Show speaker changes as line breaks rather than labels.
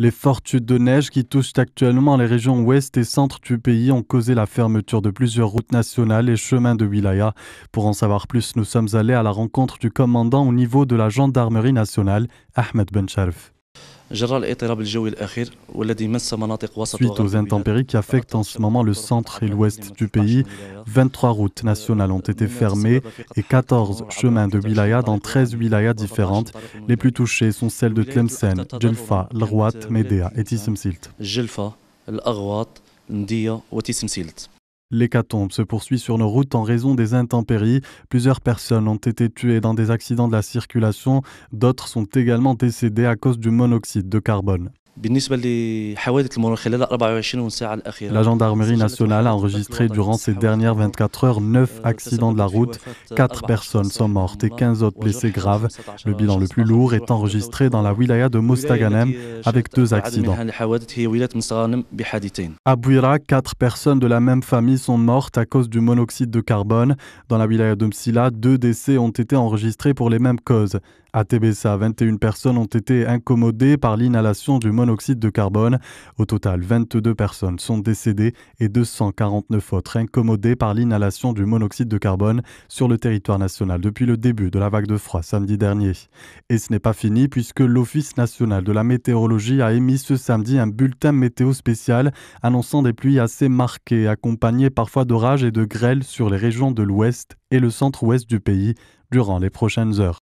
Les fortes de neige qui touchent actuellement les régions ouest et centre du pays ont causé la fermeture de plusieurs routes nationales et chemins de wilaya. Pour en savoir plus, nous sommes allés à la rencontre du commandant au niveau de la gendarmerie nationale, Ahmed Ben Suite aux intempéries qui affectent en ce moment le centre et l'ouest du pays, 23 routes nationales ont été fermées et 14 chemins de wilaya dans 13 wilayas différentes. Les plus touchées sont celles de Tlemcen, Djelfa, L'Rouat, Medea et Tissemsilt. L'hécatombe se poursuit sur nos routes en raison des intempéries. Plusieurs personnes ont été tuées dans des accidents de la circulation. D'autres sont également décédées à cause du monoxyde de carbone. La gendarmerie nationale a enregistré durant ces dernières 24 heures 9 accidents de la route, 4 personnes sont mortes et 15 autres blessés graves. Le bilan le plus lourd est enregistré dans la wilaya de Mostaganem avec deux accidents. À Bouira, 4 personnes de la même famille sont mortes à cause du monoxyde de carbone. Dans la wilaya de Msila, deux décès ont été enregistrés pour les mêmes causes. À Tébessa, 21 personnes ont été incommodées par l'inhalation du monoxyde de carbone. Au total, 22 personnes sont décédées et 249 autres incommodées par l'inhalation du monoxyde de carbone sur le territoire national depuis le début de la vague de froid samedi dernier. Et ce n'est pas fini puisque l'Office national de la météorologie a émis ce samedi un bulletin météo spécial annonçant des pluies assez marquées, accompagnées parfois d'orages et de grêles sur les régions de l'ouest et le centre-ouest du pays durant les prochaines heures.